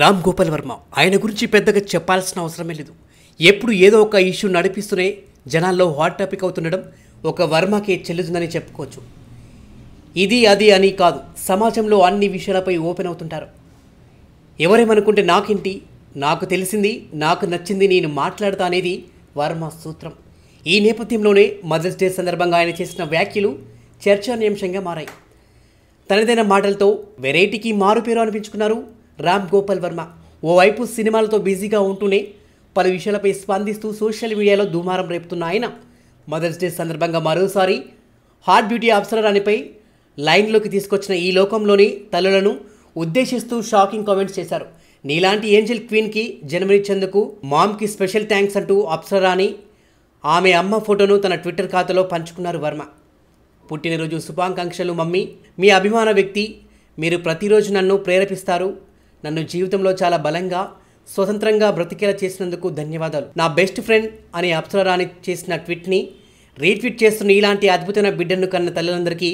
రామ్ గోపాల్ వర్మ ఆయన గురించి పెద్దగా చెప్పాల్సిన అవసరమే లేదు ఎప్పుడు ఏదో ఒక ఇష్యూ నడిపిస్తూనే జనాల్లో హాట్ టాపిక్ అవుతుండడం ఒక వర్మకి చెల్లుతుందని చెప్పుకోవచ్చు ఇది అది అని కాదు సమాజంలో అన్ని విషయాలపై ఓపెన్ అవుతుంటారు ఎవరేమనుకుంటే నాకేంటి నాకు తెలిసింది నాకు నచ్చింది నేను మాట్లాడతా అనేది వర్మ సూత్రం ఈ నేపథ్యంలోనే మదర్స్ డే సందర్భంగా ఆయన చేసిన వ్యాఖ్యలు చర్చనీయాంశంగా మారాయి తనదైన మాటలతో వెరైటీకి మారుపేరు అనిపించుకున్నారు రామ్ గోపాల్ వర్మ ఓవైపు సినిమాలతో బిజీగా ఉంటూనే పలు విషయాలపై స్పందిస్తూ సోషల్ మీడియాలో దుమారం రేపుతున్న ఆయన మదర్స్ డే సందర్భంగా మరోసారి హాట్ బ్యూటీ అప్సరానిపై లైన్లోకి తీసుకొచ్చిన ఈ లోకంలోని తల్లులను ఉద్దేశిస్తూ షాకింగ్ కామెంట్స్ చేశారు నీలాంటి ఏంజల్ క్వీన్కి జన్మనిచ్చేందుకు మామ్కి స్పెషల్ థ్యాంక్స్ అంటూ అప్సరాని ఆమె అమ్మ ఫోటోను తన ట్విట్టర్ ఖాతాలో పంచుకున్నారు వర్మ పుట్టినరోజు శుభాకాంక్షలు మమ్మీ మీ అభిమాన వ్యక్తి మీరు ప్రతిరోజు నన్ను ప్రేరేపిస్తారు నన్ను జీవితంలో చాలా బలంగా స్వతంత్రంగా బ్రతికేలా చేసినందుకు ధన్యవాదాలు నా బెస్ట్ ఫ్రెండ్ అనే అప్సరారాణి చేసిన ట్వీట్ని రీట్వీట్ చేస్తున్న ఇలాంటి అద్భుతమైన బిడ్డను కన్న తల్లులందరికీ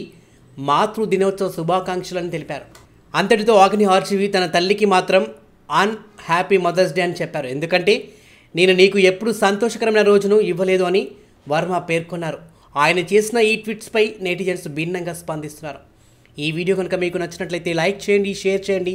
మాతృ దినోత్సవ శుభాకాంక్షలను తెలిపారు అంతటితో ఆగ్ని ఆర్చివి తన తల్లికి మాత్రం ఆన్ హ్యాపీ మదర్స్ డే అని చెప్పారు ఎందుకంటే నేను నీకు ఎప్పుడు సంతోషకరమైన రోజును ఇవ్వలేదు అని వర్మ పేర్కొన్నారు ఆయన చేసిన ఈ ట్వీట్స్పై నెటిజన్స్ భిన్నంగా స్పందిస్తున్నారు ఈ వీడియో కనుక మీకు నచ్చినట్లయితే లైక్ చేయండి షేర్ చేయండి